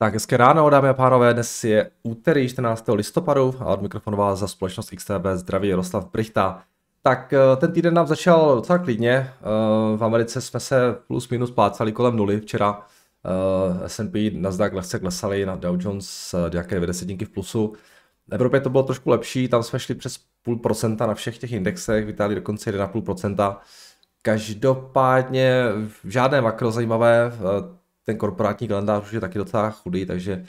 Tak hezké ráno, dámy a pánové, dnes je úterý 14. listopadu a od mikrofonu za společnost XTB zdraví Jaroslav Brichta. Tak eh, ten týden nám začal docela klidně, eh, v Americe jsme se plus minus plácali kolem nuly včera, eh, S&P, Nasdaq lehce klesali na Dow Jones nějaké dvě desetinky v plusu. V Evropě to bylo trošku lepší, tam jsme šli přes půl procenta na všech těch indexech, v Itálii dokonce 1,5%. Každopádně žádné makro zajímavé, ten korporátní kalendář už je taky docela chudý, takže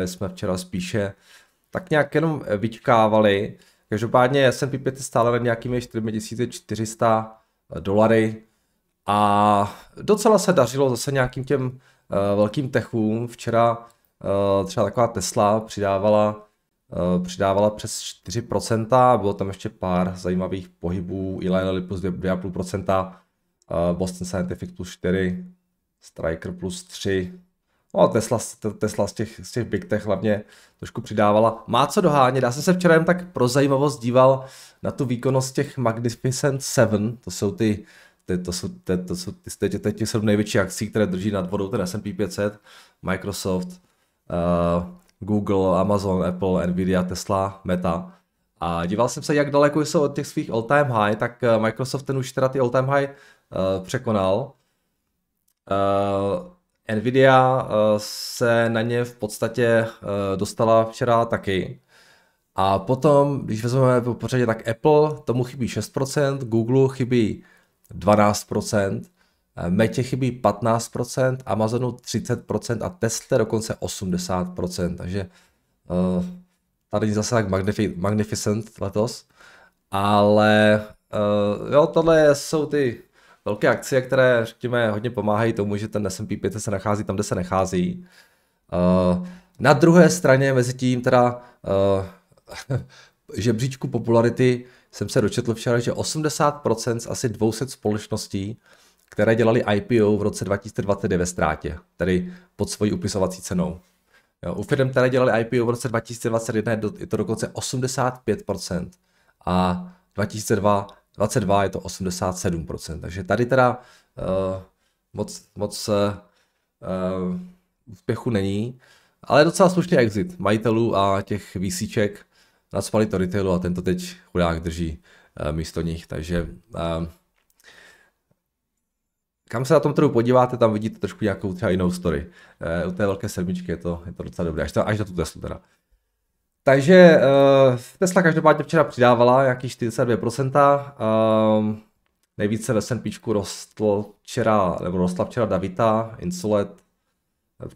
eh, jsme včera spíše tak nějak jenom eh, vyčkávali. Každopádně S&P 5 je stále na nějakými 4400 eh, dolary a docela se dařilo zase nějakým těm velkým techům. Včera třeba taková Tesla přidávala přidávala přes 4%, bylo tam ještě pár zajímavých pohybů, Eli Lilly plus 2,5%, Boston Scientific plus 4%, Striker plus 3. No a Tesla, Tesla z, těch, z těch Big Tech hlavně trošku přidávala. Má co dohánět. Já jsem se včera jen tak pro zajímavost díval na tu výkonnost těch Magnificent 7. To jsou ty ty, to jsou, ty, to jsou ty, ty, ty, ty jsou největší akcí, které drží nad vodou ten S&P 500, Microsoft, uh, Google, Amazon, Apple, Nvidia, Tesla, Meta. A díval jsem se, jak daleko jsou od těch svých all-time high, tak eh, Microsoft ten už teda ty all-time high uh, překonal. Eh, Nvidia eh, se na ně v podstatě eh, dostala včera taky. A potom, když vezmeme po pořadě, tak Apple, tomu chybí 6%, Google chybí 12%, Metě chybí 15%, Amazonu 30% a Tesla dokonce 80%. Takže tady zase tak magnific- magnificent letos. Ale jo, tohle jsou ty velké akcie, které, řekněme, hodně pomáhají tomu, že ten S&P 500 se nachází tam, kde se nachází. Eh, na druhé straně mezi tím teda eh, žebříčku popularity jsem se dočetl včera, že 80% z asi 200 společností, které dělali IPO v roce 2020 ve ztrátě, tedy pod svojí upisovací cenou. Jo, u firm, které dělali IPO v roce 2021, je to dokonce 85% a 2002 22 je to 87%. Takže tady teda uh, moc, moc uh, úspěchu není, ale docela slušný exit majitelů a těch výsíček nadspali to retailu a tento teď chudák drží uh, místo nich, takže uh, kam se na tom trhu podíváte, tam vidíte trošku nějakou třeba jinou story. Uh, u té velké sedmičky je to, je to docela dobré, až, to, až na tu Teslu teda. Takže uh, Tesla každopádně včera přidávala nějaký 42%. Uh, nejvíce ve S&P rostl včera, nebo rostla včera Davita, Insulet,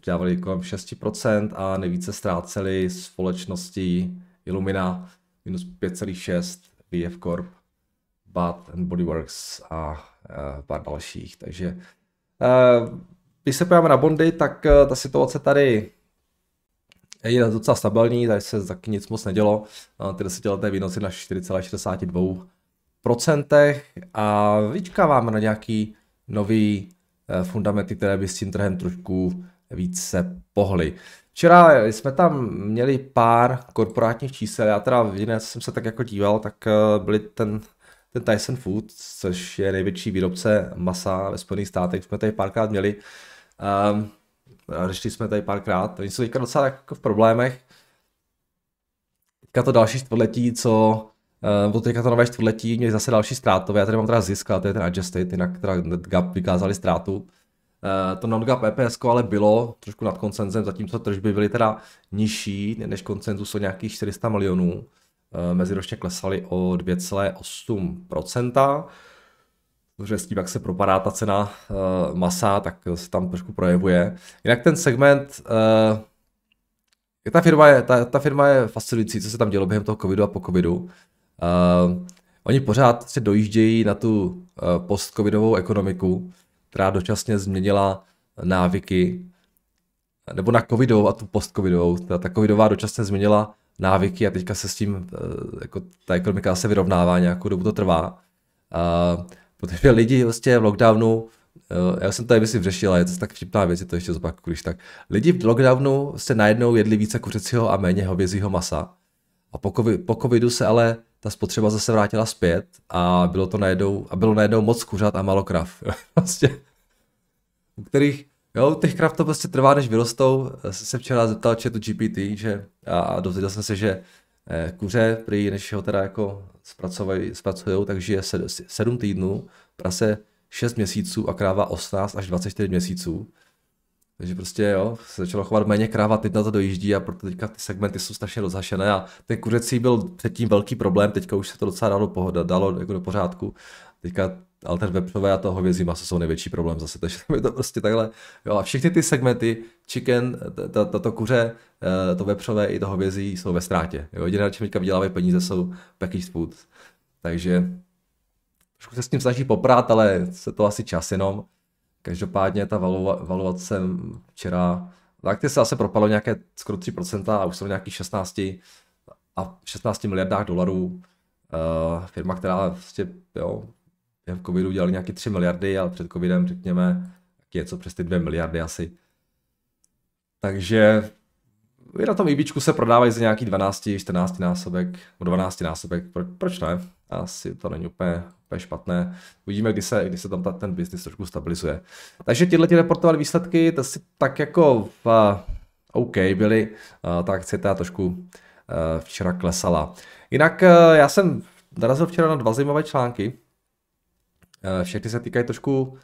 přidávali kolem 6% a nejvíce ztráceli společnosti Illumina minus 5,6, VF Corp, Bath and Body Works a uh, pár dalších. Takže uh, když se podíváme na bondy, tak uh, ta situace tady je docela stabilní, tady se taky nic moc nedělo. Ty desetileté výnosy na 4,62% a vyčkáváme na nějaký nový eh, fundamenty, které by s tím trhem trošku více pohly. Včera jsme tam měli pár korporátních čísel, já teda v jiné jsem se tak jako díval, tak eh, byli ten, ten Tyson Food, což je největší výrobce masa ve Spojených státech, jsme tady párkrát měli. Um, řešili jsme tady párkrát, oni jsou teďka docela jako v problémech. Teďka to další čtvrtletí, co eh, nebo teďka to nové čtvrtletí měli zase další ztrátové, já tady mám teda zisk, ale to je ten adjusted, jinak teda NetGap vykázali ztrátu. Eh, to non-gap EPS ale bylo trošku nad koncenzem, zatímco tržby byly teda nižší než koncenzus o nějakých 400 milionů. Eh, meziročně klesaly o 2,8% protože s tím, jak se propadá ta cena e, masa, tak se tam trošku projevuje. Jinak ten segment, uh, ta firma, je, ta, ta firma je fascinující, co se tam dělo během toho covidu a po covidu. Uh, oni pořád se dojíždějí na tu uh, post-covidovou ekonomiku, která dočasně změnila návyky, nebo na covidovou a tu post-covidovou. Ta, ta covidová dočasně změnila návyky a teďka se s tím, uh, jako ta ekonomika se vyrovnává, nějakou dobu to trvá. Uh, Protože lidi vlastně v lockdownu, eh, já jsem tady si řešil, je to tak vtipná věc, je to ještě zopak, když tak. Lidi v lockdownu se najednou jedli více kuřecího a méně hovězího masa. A po, COVID, po covidu se ale ta spotřeba zase vrátila zpět a bylo to najednou, a bylo najednou moc kuřat a málo krav. vlastně. U kterých, jo, u těch krav to prostě trvá, než vyrostou. Jsem se včera zeptal chatu GPT, že a dozvěděl jsem se, že Eh, kuře, prý, než ho teda jako zpracují, tak žije 7 týdnů, prase 6 měsíců a kráva 18 až 24 měsíců. Takže prostě jo, se začalo chovat méně kráva, teď na to dojíždí a proto teďka ty segmenty jsou strašně rozhašené a ten kuřecí byl předtím velký problém, teďka už se to docela dalo, pohoda, dalo jako do pořádku. Teďka ale ten vepřové a toho hovězí maso jsou největší problém zase, takže tam je to prostě takhle, jo a všechny ty segmenty, chicken, tato kuře, eh, to vepřové i to hovězí jsou ve ztrátě, jo, jediné, na čem teďka vydělávají peníze jsou packaged food, takže trošku se s tím snaží poprát, ale se to asi čas jenom, každopádně ta valuace včera, tak ty se asi propadlo nějaké skoro 3% a už jsou nějakých 16 a 16 miliardách dolarů, Uh, firma, která vlastně, jo, během covidu dělali nějaké 3 miliardy, ale před covidem řekněme něco přes ty 2 miliardy asi. Takže i na tom výbíčku e se prodávají za nějaký 12, 14 násobek, 12 násobek, Pro, proč ne? Asi to není úplně, úplně špatné. Uvidíme, kdy se, kdy se tam ta, ten biznis trošku stabilizuje. Takže tyhle ti reportovali výsledky, to si tak jako uh, OK byly, uh, ta akcie ta trošku uh, včera klesala. Jinak uh, já jsem narazil včera na dva zajímavé články, Eh, všechny se týkají trošku,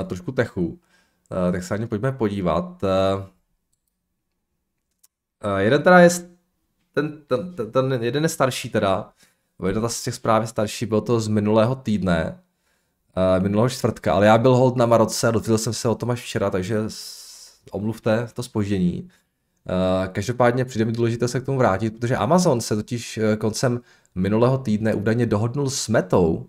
eh, trošku techu, eh, tak se na ně pojďme podívat. Jeden teda je ten, ten, ten, ten jeden je starší teda, jedna z těch zpráv je starší, bylo to z minulého týdne, minulého čtvrtka, ale já byl hold na Maroce a dotvěděl jsem se o tom až včera, takže omluvte to spoždění. Každopádně přijde mi důležité se k tomu vrátit, protože Amazon se totiž koncem minulého týdne údajně dohodnul s Metou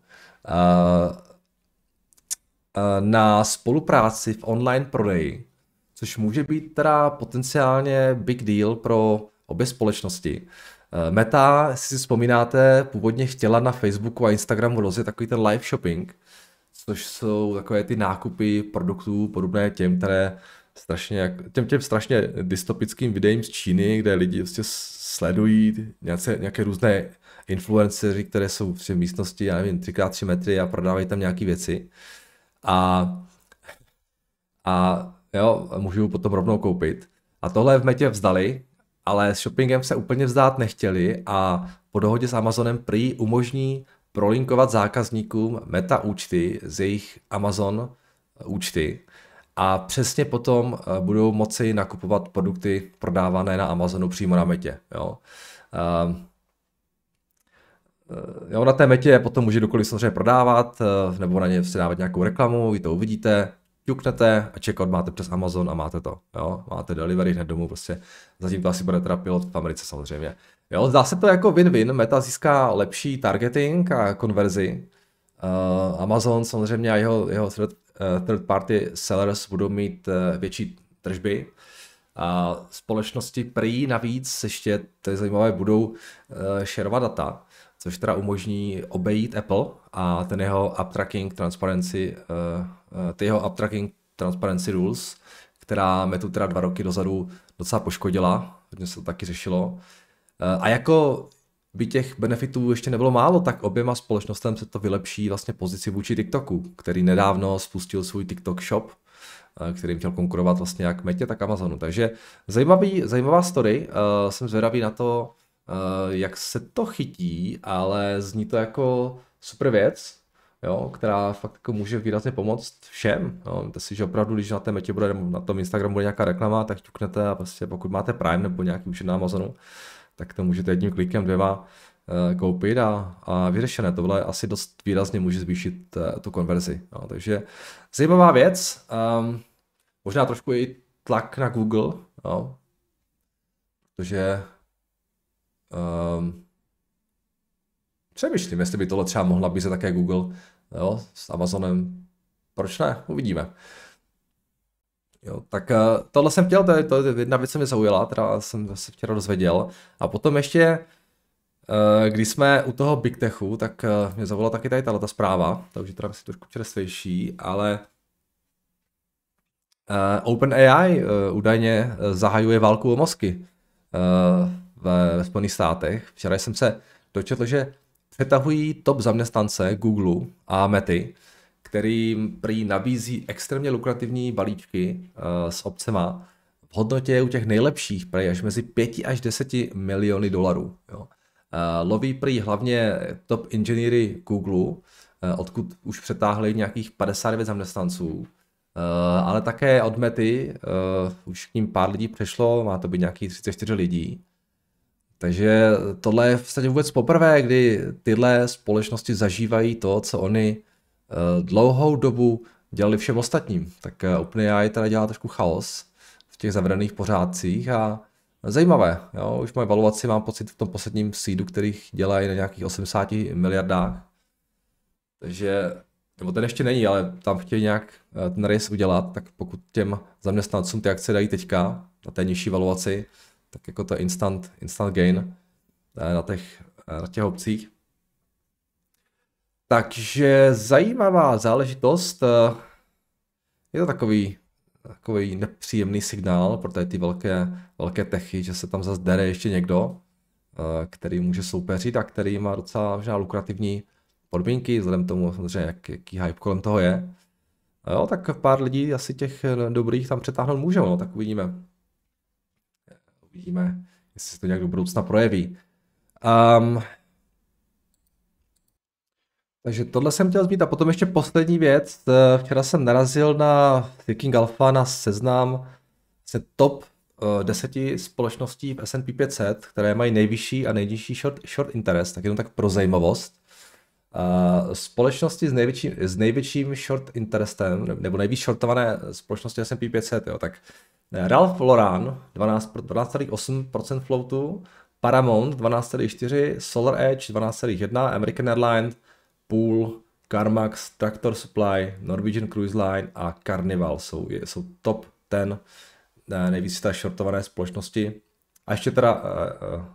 Eh, na spolupráci v online prodeji, což může být teda potenciálně big deal pro obě společnosti. Eh, Meta, jestli si vzpomínáte, původně chtěla na Facebooku a Instagramu rozjet takový ten live shopping, což jsou takové ty nákupy produktů podobné těm, které strašně, těm, těm strašně dystopickým videím z Číny, kde lidi prostě sledují nějaké, nějaké různé influenceři, které jsou v místnosti, já nevím, 3x3 metry a prodávají tam nějaké věci. Uh, a, a jo, můžu potom rovnou koupit. A tohle v Metě vzdali, ale s shoppingem se úplně vzdát nechtěli a po dohodě s Amazonem prý umožní prolinkovat zákazníkům meta účty z jejich Amazon eh, účty a přesně potom eh, budou moci nakupovat produkty prodávané na Amazonu přímo na metě. Jo. Ehm, Jo, na té metě potom může kdokoliv samozřejmě prodávat, eh, nebo na ně si dávat nějakou reklamu, vy to uvidíte, ťuknete a checkout máte přes Amazon a máte to. Jo? Máte delivery hned domů, prostě zatím to asi bude teda pilot v Americe samozřejmě. Jo, zdá se to jako win-win, Meta získá lepší targeting a konverzi. Eh, Amazon samozřejmě a jeho, jeho third, eh, third party sellers budou mít větší tržby. A společnosti prý navíc ještě, to je zajímavé, budou uh, šerovat data což teda umožní obejít Apple a ten jeho tracking transparency, eh, eh, ty jeho tracking transparency rules, která mě tu teda dva roky dozadu docela poškodila, hodně se to taky řešilo. Eh, a jako by těch benefitů ještě nebylo málo, tak oběma společnostem se to vylepší vlastně pozici vůči TikToku, který nedávno spustil svůj TikTok shop, kterým chtěl konkurovat vlastně jak Metě, tak Amazonu. Takže zajímavý, zajímavá story, jsem zvědavý na to, Eh, jak se to chytí, ale zní to jako super věc, jo, která fakt jako může výrazně pomoct všem. Jo. To si, že opravdu, když na té metě bude, na tom Instagramu bude nějaká reklama, tak ťuknete a prostě pokud máte Prime nebo nějaký účet na Amazonu, tak to můžete jedním klikem, dvěma eh, koupit a, a vyřešené. Tohle asi dost výrazně může zvýšit eh, tu konverzi. No, takže zajímavá věc, um, možná trošku i tlak na Google, no, protože Um, přemýšlím, jestli by tohle třeba mohla být také Google jo, s Amazonem. Proč ne? Uvidíme. Jo, tak uh, tohle jsem chtěl, to je, to je jedna věc, co mě zaujala, teda jsem se včera dozvěděl. A potom ještě, uh, když jsme u toho Big Techu, tak uh, mě zavolala taky tady tato zpráva, takže teda si trošku čerstvější, ale OpenAI údajně zahajuje válku o mozky ve, ve Spojených státech. Včera jsem se dočetl, že přetahují top zaměstnance Google a Mety, který prý nabízí extrémně lukrativní balíčky uh, s obcema v hodnotě u těch nejlepších prý až mezi 5 až 10 miliony dolarů. Jo. Uh, loví prý hlavně top inženýry Google, uh, odkud už přetáhli nějakých 59 zaměstnanců, ale také od Mety už k ním pár lidí přešlo, má to být nějakých 34 lidí. Takže tohle je v podstatě vůbec poprvé, kdy tyhle společnosti zažívají to, co oni eh, dlouhou dobu dělali všem ostatním. Tak eh, OpenAI teda dělá trošku chaos v těch zavřených pořádcích a zajímavé. Jo? Už moje valuaci mám pocit v tom posledním seedu, kterých dělají na nějakých 80 miliardách. Takže, nebo ten ještě není, ale tam chtějí nějak eh, ten race udělat, tak pokud těm zaměstnancům ty akce dají teďka na té nižší valuaci, tak jako to instant, instant gain na těch, eh, na těch obcích. Takže zajímavá záležitost. Eh, je to takový, takový nepříjemný signál pro ty velké, velké techy, že se tam zase dere ještě někdo, eh, který může soupeřit a který má docela možná lukrativní podmínky, vzhledem tomu samozřejmě, jak, jaký hype kolem toho je. Jo, tak pár lidí asi těch dobrých tam přetáhnout můžou, no, tak uvidíme uvidíme, jestli se to nějak do budoucna projeví. Um, takže tohle jsem chtěl zmít a potom ještě poslední věc. Eh, včera jsem narazil na Thinking Alpha na seznam se top eh, deseti společností v S&P 500, které mají nejvyšší a nejnižší short, short interest, tak jenom tak pro zajímavost. Eh, společnosti s největším, s největším short interestem, nebo nejvíc shortované společnosti S&P 500, jo, tak Ralph Lauren 12,8% 12 floatu, Paramount 12,4%, Solar Edge 12,1%, American Airlines, Pool, Carmax, Tractor Supply, Norwegian Cruise Line a Carnival jsou, jsou top ten eh, nejvíc ta shortované společnosti. A ještě teda uh, uh,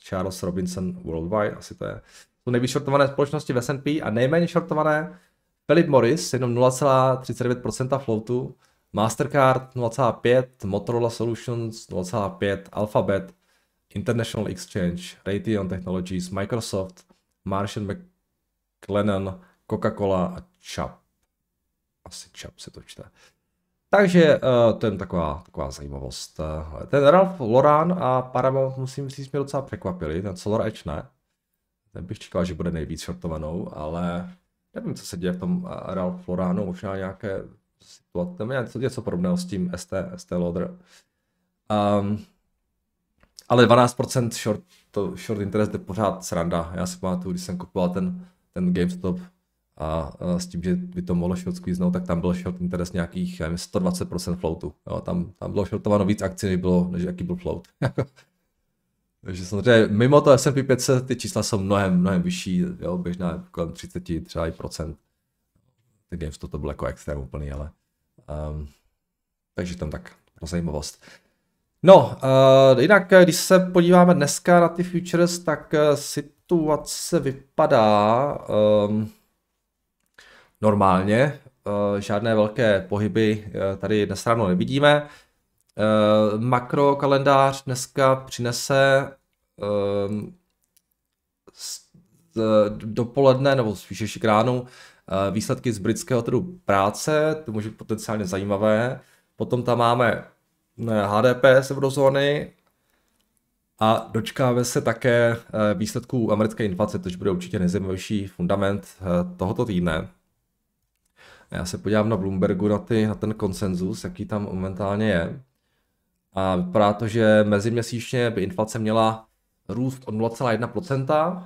Charles Robinson Worldwide, asi to je. Jsou nejvíc shortované společnosti v S&P a nejméně shortované Philip Morris, jenom 0,39% floatu, Mastercard 0,5, Motorola Solutions 0,5, Alphabet, International Exchange, Raytheon Technologies, Microsoft, Martian McLennan, Coca-Cola a Chubb. Asi Chubb se to čte. Takže eh, to je taková, taková zajímavost. Eh, ten Ralph Lauren a Paramount musím říct mě docela překvapili, ten Solar Edge ne. Ten bych čekal, že bude nejvíc shortovanou, ale nevím, co se děje v tom eh, Ralph Laurenu, možná nějaké situace, tam je něco, něco podobného s tím ST, ST Loader. Um, ale 12% short, to short interest je pořád sranda. Já si pamatuju, když jsem kupoval ten, ten GameStop a, a s tím, že by to mohlo short squeeze, tak tam byl short interest nějakých, já nevím, 120% floatu. Jo, tam, tam bylo shortováno víc akcí, než, bylo, než jaký byl float. Takže samozřejmě mimo to S&P 500 ty čísla jsou mnohem, mnohem vyšší, jo, běžná kolem 30 třeba i procent tak Games to, to bylo jako extrém úplný, ale um, takže tam tak pro zajímavost. No, uh, jinak, eh, když se podíváme dneska na ty futures, tak eh, situace vypadá um, normálně. Uh, žádné velké pohyby uh, tady dnes ráno nevidíme. Uh, makro kalendář dneska přinese um, z, z, dopoledne, nebo spíš ještě k ránu, Eh, výsledky z britského trhu práce, to může být potenciálně zajímavé. Potom tam máme no, HDP z eurozóny a dočkáme se také eh, výsledků americké inflace, což bude určitě nejzajímavější fundament eh, tohoto týdne. Já se podívám na Bloombergu, na, ty, na ten konsenzus, jaký tam momentálně je. A vypadá to, že meziměsíčně by inflace měla růst o 0,1%,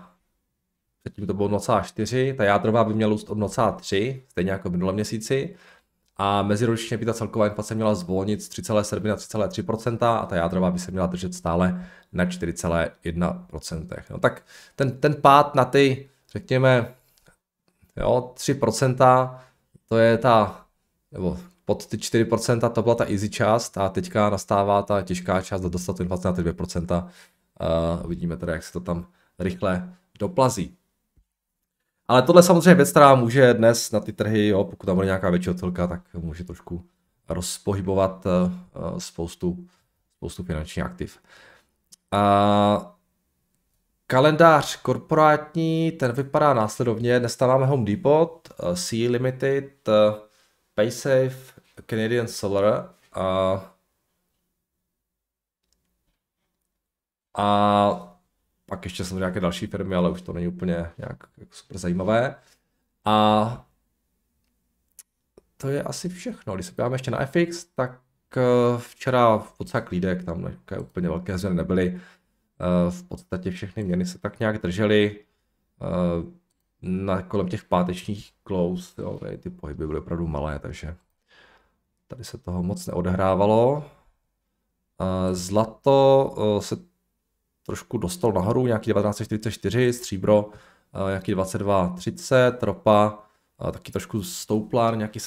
Předtím to bylo 0,4, ta jádrová by měla růst od 0,3, stejně jako v minulém měsíci. A meziročně by ta celková inflace měla zvolnit z 3,7 na 3,3% a ta jádrová by se měla držet stále na 4,1%. No tak ten, ten pád na ty, řekněme, jo, 3%, to je ta, nebo pod ty 4% to byla ta easy část a teďka nastává ta těžká část dostat tu inflaci na ty 2%. Uh, uvidíme teda, jak se to tam rychle doplazí. Ale tohle samozřejmě věc, která může dnes na ty trhy, jo, pokud tam bude nějaká větší odchylka, tak může trošku rozpohybovat uh, spoustu, spoustu finančních aktiv. Uh, kalendář korporátní, ten vypadá následovně. Dnes tam máme Home Depot, uh, eh, Sea Limited, uh, PaySafe, Canadian Solar uh, a pak ještě jsem nějaké další firmy, ale už to není úplně nějak super zajímavé. A to je asi všechno. Když se podíváme ještě na FX, tak eh, včera v podstatě klídek, tam nějaké úplně velké změny nebyly. Eh, v podstatě všechny měny se tak nějak držely eh, na kolem těch pátečních close, jo, ty pohyby byly opravdu malé, takže tady se toho moc neodehrávalo. Zlato se trošku dostal nahoru, nějaký 1944, stříbro eh, nějaký 22,30, ropa eh, taky trošku stoupla na nějaký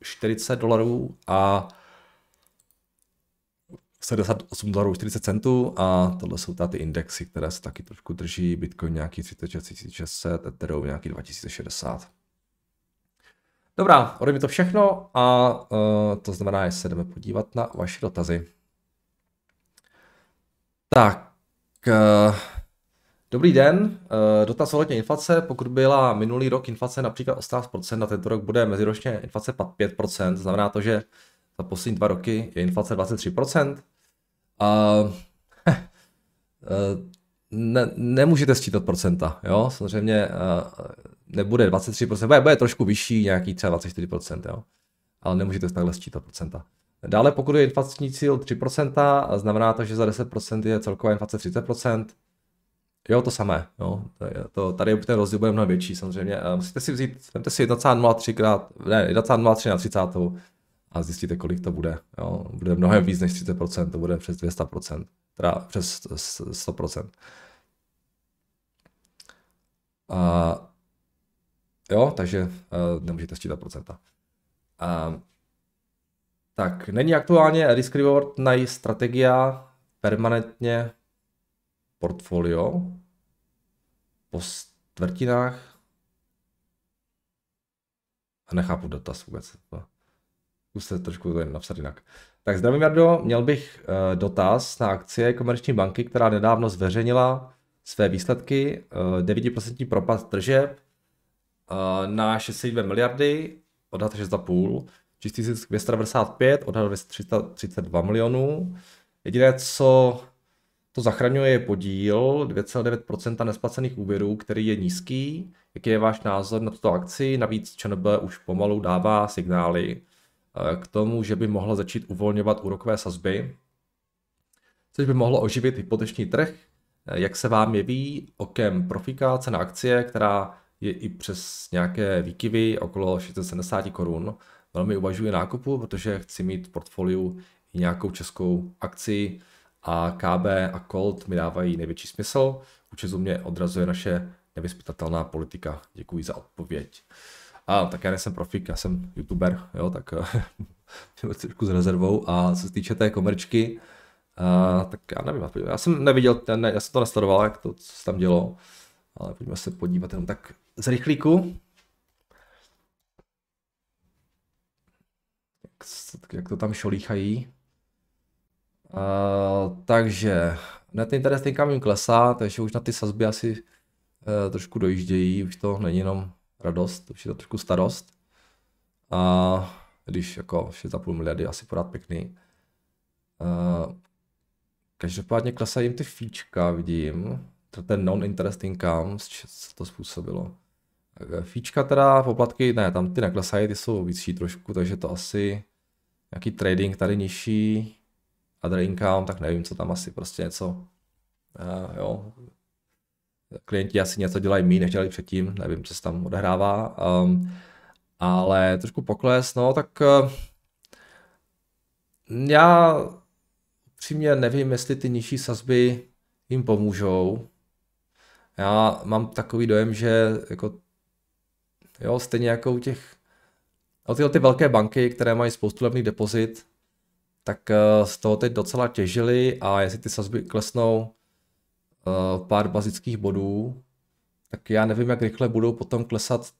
40 dolarů a 78 dolarů 40 centů a tohle jsou ty indexy, které se taky trošku drží, Bitcoin nějaký 36600, Ethereum nějaký 2060. Dobrá, ode mě to všechno a uh, to znamená, že se jdeme podívat na vaše dotazy. Tak, Eh, dobrý den, eh, dotaz ohledně inflace. Pokud byla minulý rok inflace například 18%, na tento rok bude meziročně inflace 5%, znamená to, že za poslední dva roky je inflace 23%. A, eh, ne, nemůžete sčítat procenta, jo, samozřejmě nebude 23%, bude, bude trošku vyšší, nějaký třeba 24%, jo, ale nemůžete takhle sčítat procenta. Dále, pokud je inflační cíl 3%, znamená to, že za 10% je celková inflace 30%. Jo, to samé. Jo. To, tady ten rozdíl bude mnohem větší samozřejmě. Eh, musíte si vzít, vemte si 1,03 krát, ne, 1,03 na 30 a zjistíte, kolik to bude. Jo. Bude mnohem víc než 30%, to bude přes 200%, teda přes 100%. A, jo, takže eh, nemůžete sčítat procenta. A, tak, není aktuálně risk reward na její strategia permanentně portfolio po čtvrtinách a nechápu dotaz vůbec. Už se trošku to napsat jinak. Tak zdravím, Jardo, měl bych eh, dotaz na akcie komerční banky, která nedávno zveřejnila své výsledky, 9% eh, propad tržeb eh, na 6,2 miliardy, odhad 6,5 čistý zisk 295, odhad 332 milionů. Jediné, co to zachraňuje je podíl 2,9% nesplacených úvěrů, který je nízký. Jaký je váš názor na tuto akci? Navíc ČNB už pomalu dává signály eh, k tomu, že by mohla začít uvolňovat úrokové sazby, což by mohlo oživit hypoteční trh. Eh, jak se vám jeví okem profíká cena akcie, která je i přes nějaké výkyvy okolo 670 korun? velmi uvažuji nákupu, protože chci mít v portfoliu i nějakou českou akci a KB a Colt mi dávají největší smysl. U Česu mě odrazuje naše nevyspytatelná politika. Děkuji za odpověď. A tak já nejsem profik, já jsem youtuber, jo, tak trošku s rezervou. A co se týče té komerčky, a, tak já nevím, já jsem neviděl, ten, já jsem to nesledoval, jak to, co se tam dělo, ale pojďme se podívat jenom tak z rychlíku. jak to tam šolíchají. Uh, takže net interest income jim klesá, takže už na ty sazby asi uh, trošku dojíždějí, už to není jenom radost, už je to trošku starost. A uh, když jako 6,5 miliardy asi pořád pěkný. Uh, každopádně klesají jim ty fíčka, vidím. Ten non-interest income, co to způsobilo. E, fíčka teda, poplatky, ne, tam ty neklesají, ty jsou vyšší trošku, takže to asi Nějaký trading tady nižší a income, tak nevím, co tam asi prostě něco. Uh, jo. Klienti asi něco dělají méně, než dělali předtím, nevím, co se tam odehrává. Um, ale trošku pokles, no tak uh, já přímě nevím, jestli ty nižší sazby jim pomůžou. Já mám takový dojem, že jako jo, stejně jako u těch ale tyhle ty velké banky, které mají spoustu levných depozit, tak eh, z toho teď docela těžili a jestli ty sazby klesnou eh, pár bazických bodů, tak já nevím, jak rychle budou potom klesat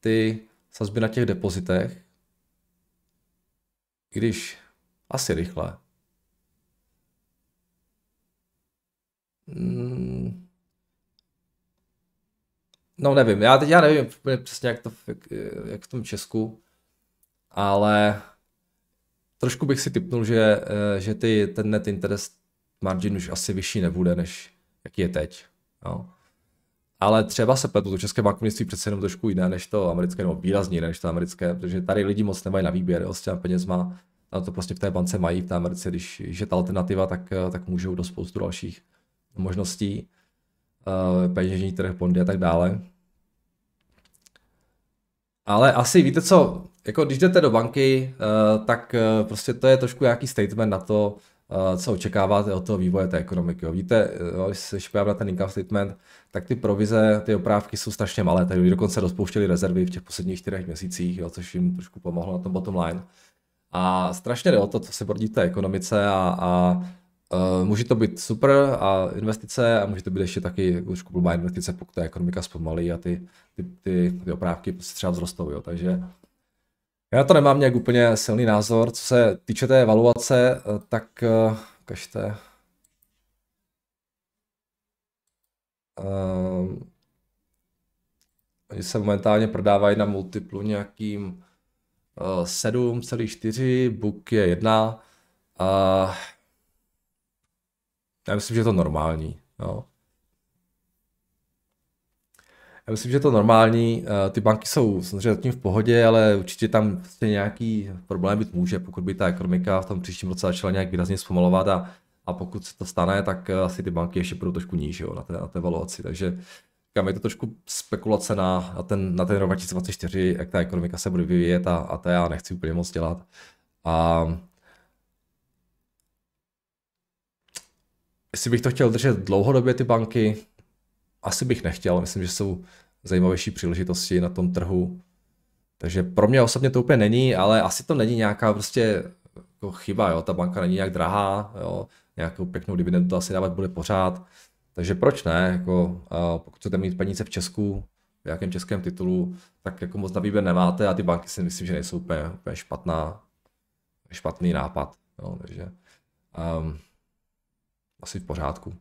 ty sazby na těch depozitech. I když asi rychle. Hmm. No nevím, já teď já nevím přesně jak to jak, eh, jak v tom Česku ale trošku bych si typnul, že, eh, že ty, ten net interest margin už asi vyšší nebude, než jaký je teď. Jo. Ale třeba se pletu, to české bankovnictví přece jenom trošku jiné než to americké, nebo výrazně než to americké, protože tady lidi moc nemají na výběr jo, s těma penězma. a to prostě v té bance mají, v té Americe, když je ta alternativa, tak, eh, tak můžou do spoustu dalších možností, uh, peněžní trh, bondy a tak dále. Ale asi víte co, jako když jdete do banky, eh, tak eh, prostě to je trošku nějaký statement na to, eh, co očekáváte od toho vývoje té ekonomiky. Vidíte, když se na ten income statement, tak ty provize, ty oprávky jsou strašně malé, takže dokonce rozpouštěli rezervy v těch posledních čtyřech měsících, jo, což jim trošku pomohlo na tom bottom line. A strašně jde o to, co se brodí té ekonomice a, a Uh, může to být super a investice a může to být ještě taky trošku blbá investice, pokud ta ekonomika zpomalí a ty, ty, ty, ty oprávky prostě třeba vzrostou, jo. takže já na to nemám nějak úplně silný názor. Co se týče té evaluace, eh, tak uh, ukažte. Uh, oni se momentálně prodávají na multiplu nějakým uh, 7,4, book je 1. Uh, já myslím, že je to normální. Jo. Já myslím, že je to normální. Eh, ty banky jsou samozřejmě zatím v pohodě, ale určitě tam prostě nějaký problém být může, pokud by ta ekonomika v tom příštím roce začala nějak výrazně zpomalovat a, a pokud se to stane, tak eh, asi ty banky ještě budou trošku níž jo, na, té, na té valuaci. Takže říkám, je to trošku spekulace na, na, ten, na ten rok 2024, jak ta ekonomika se bude vyvíjet a, a to já nechci úplně moc dělat. A jestli bych to chtěl držet dlouhodobě ty banky, asi bych nechtěl. Myslím, že jsou zajímavější příležitosti na tom trhu. Takže pro mě osobně to úplně není, ale asi to není nějaká prostě jako chyba, jo? ta banka není nějak drahá, jo? nějakou pěknou dividendu asi dávat bude pořád. Takže proč ne, jako, pokud chcete mít peníze v Česku, v nějakém českém titulu, tak jako moc na výběr nemáte a ty banky si myslím, že nejsou úplně, úplně špatná, špatný nápad. Jo? Takže, um, asi v pořádku.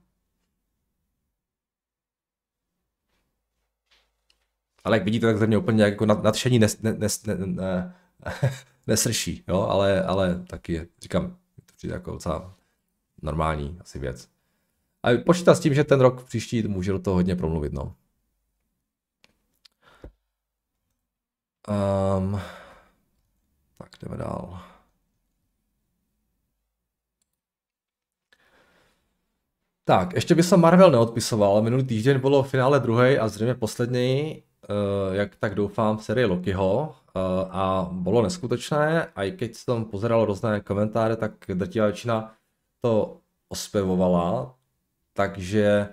Ale jak vidíte, tak ze mě úplně jako nadšení nes, ne, nes, ne, ne, nesrší, jo, ale, ale taky, říkám, to přijde jako docela normální asi věc. A počítá s tím, že ten rok příští může do toho hodně promluvit, no. Um, tak jdeme dál. Tak, ještě by se Marvel neodpisoval, minulý týden bylo finále druhé a zřejmě poslední, eh, jak tak doufám, v sérii Lokiho eh, a bylo neskutečné a i když jsem tam pozeral různé komentáře, tak drtivá většina to ospevovala, takže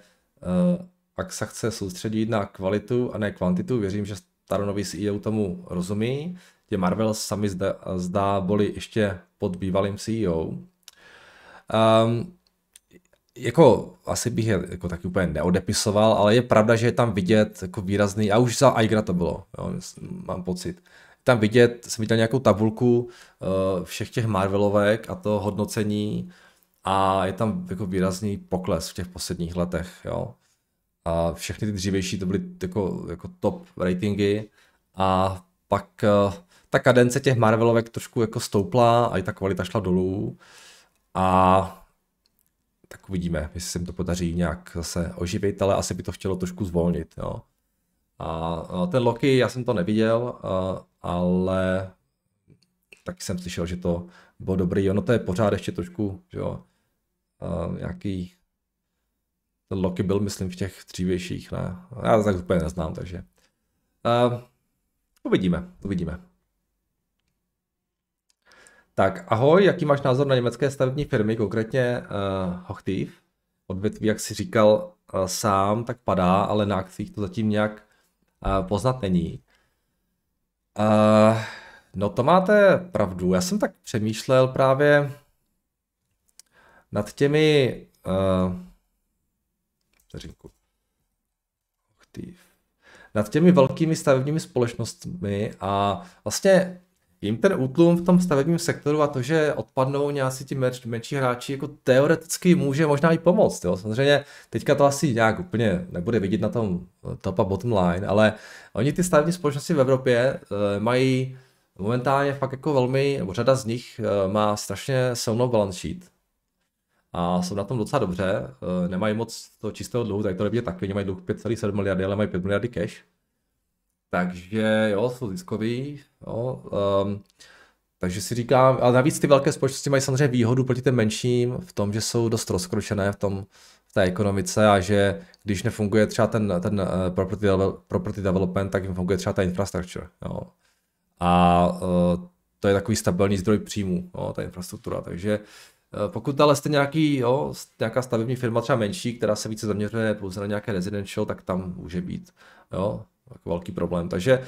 pak eh, se chce soustředit na kvalitu a ne kvantitu, věřím, že s CEO tomu rozumí, tě Marvel sami zdá, zdá boli ještě pod bývalým CEO. Um, ehm, jako asi bych je jako taky úplně neodepisoval, ale je pravda, že je tam vidět jako výrazný, a už za Aigra to bylo, jo, mám pocit. Tam vidět, jsem viděl nějakou tabulku uh, všech těch Marvelovek a to hodnocení a je tam jako výrazný pokles v těch posledních letech, jo. A všechny ty dřívější to byly jako, jako top ratingy a pak uh, ta kadence těch Marvelovek trošku jako stoupla a i ta kvalita šla dolů a tak uvidíme, jestli se jim to podaří nějak zase oživit, ale asi by to chtělo trošku zvolnit. Jo. A ten Loki, já jsem to neviděl, ale tak jsem slyšel, že to bylo dobrý. Ono to je pořád ještě trošku, že jo, nějaký ten Loki byl, myslím, v těch dřívějších, ne? Já to tak úplně neznám, takže uh, uvidíme, uvidíme. Tak ahoj, jaký máš názor na německé stavební firmy, konkrétně uh, Hochtief? Odvětví, jak si říkal uh, sám, tak padá, ale na akcích to zatím nějak uh, poznat není. Uh, no to máte pravdu. Já jsem tak přemýšlel právě nad těmi... Uh, nad těmi velkými stavebními společnostmi a vlastně jim ten útlum v tom stavebním sektoru a to, že odpadnou nějací ti menší hráči, jako teoreticky může možná i pomoct. Jo. Samozřejmě teďka to asi nějak úplně nebude vidět na tom eh, top a bottom line, ale oni ty stavební společnosti v Evropě eh, mají momentálně fakt jako velmi, nebo řada z nich eh, má strašně silnou balance sheet a jsou na tom docela dobře, nemají moc toho čistého dluhu, tak to nebude taky, oni mají dluh 5,7 miliardy, ale mají 5 miliardy cash takže jo, jsou ziskový. Jo, um, takže si říkám, ale navíc ty velké společnosti mají samozřejmě výhodu proti těm menším v tom, že jsou dost rozkročené v tom, v té ekonomice a že když nefunguje třeba ten, ten eh, property, devel, property development, tak jim funguje třeba ta infrastructure. Jo. A uh, to je takový stabilní zdroj příjmu, jo, ta infrastruktura. Takže uh, pokud ale jste nějaký, jo, nějaká stavební firma třeba menší, která se více zaměřuje pouze na nějaké residential, tak tam může být. Jo jako velký problém. Takže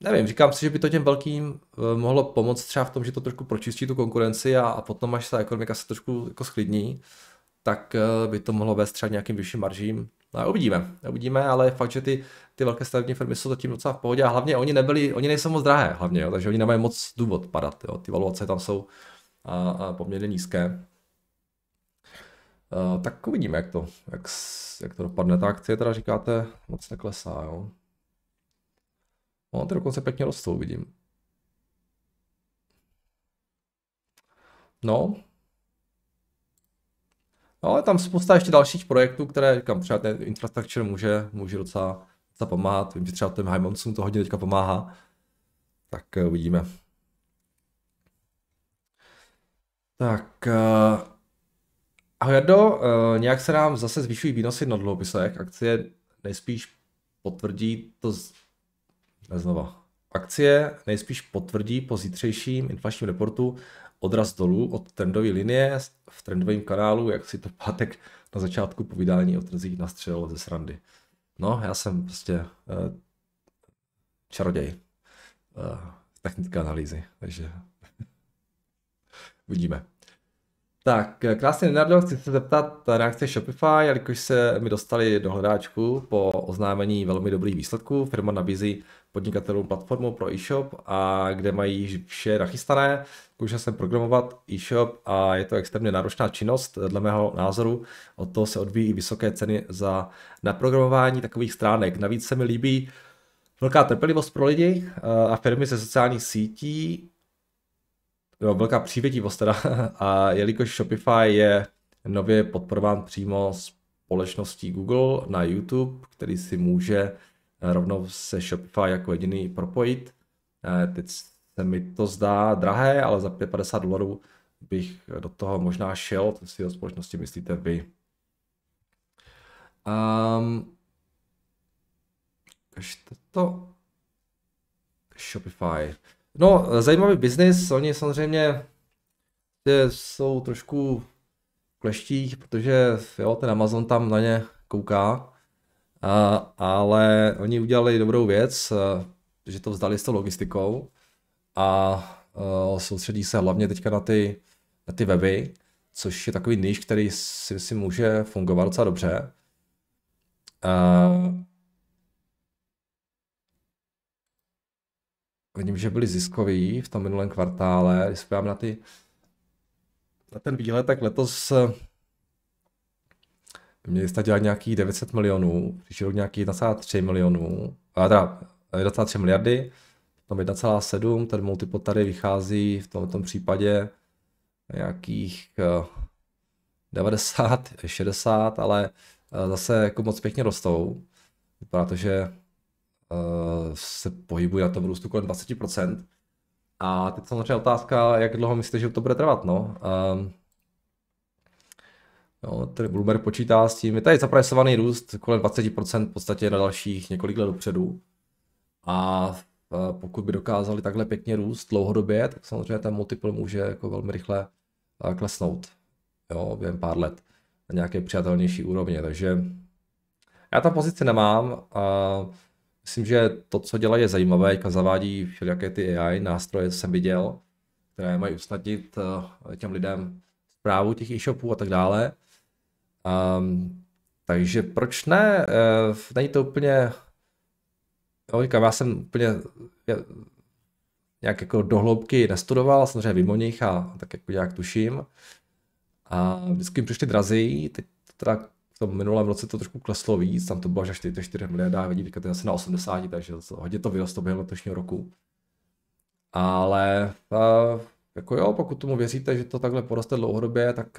nevím, říkám si, že by to těm velkým eh, mohlo pomoct třeba v tom, že to trošku pročistí tu konkurenci a, a potom, až ta ekonomika se trošku jako sklidní, tak eh, by to mohlo vést třeba nějakým vyšším maržím. No, uvidíme, uvidíme, ale fakt, že ty, ty velké stavební firmy jsou zatím docela v pohodě a hlavně oni nebyli, oni nejsou moc drahé, hlavně, jo, takže oni nemají moc důvod padat, jo, ty valuace tam jsou a, a poměrně nízké. Uh, tak uvidíme, jak to, jak, jak to dopadne. Ta akcie teda říkáte, moc neklesá, jo. Ono ty dokonce pěkně rostou, vidím. No. No ale tam spousta ještě dalších projektů, které říkám, třeba ten infrastructure může, může docela, docela pomáhat. Vím, že třeba ten Hymonsun to hodně teďka pomáhá. Tak eh, uvidíme. tak, uh, ahoj Jardo, uh, nějak se nám zase zvýšují výnosy na dluhopisech, akcie nejspíš potvrdí to znova. Akcie nejspíš potvrdí po zítřejším inflačním reportu odraz dolů od trendové linie v trendovém kanálu, jak si to pátek na začátku povídání o trzích nastřelil ze srandy. No, já jsem prostě uh, čaroděj uh, technické analýzy, takže uvidíme. Tak, krásně Nenardo, chci se zeptat reakce Shopify, jelikož se mi dostali do hledáčku po oznámení velmi dobrých výsledků. Firma nabízí podnikatelům platformu pro e-shop, a kde mají vše nachystané. Zkoušel jsem programovat e-shop a je to extrémně náročná činnost, dle mého názoru. Od toho se odvíjí vysoké ceny za naprogramování takových stránek. Navíc se mi líbí velká trpělivost pro lidi eh, a firmy ze sociálních sítí, nebo velká přívětivost teda, a jelikož Shopify je nově podporován přímo společností Google na YouTube, který si může eh, rovnou se Shopify jako jediný propojit. Eh, teď se mi to zdá drahé, ale za 50 dolarů bych do toho možná šel, co si o společnosti myslíte vy. Um, ehm, ukažte to. Shopify. No, zajímavý biznis, oni samozřejmě jsou trošku kleštích, protože jo, ten Amazon tam na ně kouká, a, ale oni udělali dobrou věc, a, že to vzdali s tou logistikou a, a soustředí se hlavně teďka na ty, na ty weby, což je takový níž, který si myslím může fungovat docela dobře. A, vidím, že byli ziskoví v tom minulém kvartále. Když se na, ty, na ten výhled, tak letos eh, měli jste dělat nějaký 900 milionů, příští rok nějaký 1,3 milionů, a teda 1,3 eh, miliardy, tam 1,7, ten multiple tady vychází v tom, tom případě nějakých 90, eh, 60, ale zase jako moc pěkně rostou. Vypadá to, že Eh, se pohybuje na tom růstu kolem 20%. A teď samozřejmě otázka, jak dlouho myslíte, že to bude trvat, no. Ehm, jo, tady Bloomberg počítá s tím, je tady zapracovaný růst kolem 20% v podstatě na dalších několik let dopředu. A eh, pokud by dokázali takhle pěkně růst dlouhodobě, tak samozřejmě ten multiple může jako velmi rychle eh, klesnout jo, během pár let na nějaké přijatelnější úrovně. Takže já tam pozici nemám. Uh, myslím, že to, co dělají, je zajímavé. Zavádí všelijaké ty AI nástroje, co jsem viděl, které mají usnadnit eh, těm lidem zprávu těch e-shopů a tak dále. Um, takže proč ne? Eh, není to úplně... Jo, říkám, já jsem úplně já, nějak jako dohloubky nestudoval, samozřejmě vím o nich a tak jako nějak tuším. A vždycky mi přišli drazí, teď teda tom minulém roce to trošku kleslo víc, tam to bylo až 44 miliardy vidíte, teďka to je asi na 80, takže hodně to vyrostlo během letošního roku. Ale uh, jako jo, pokud tomu věříte, že to takhle poroste dlouhodobě, tak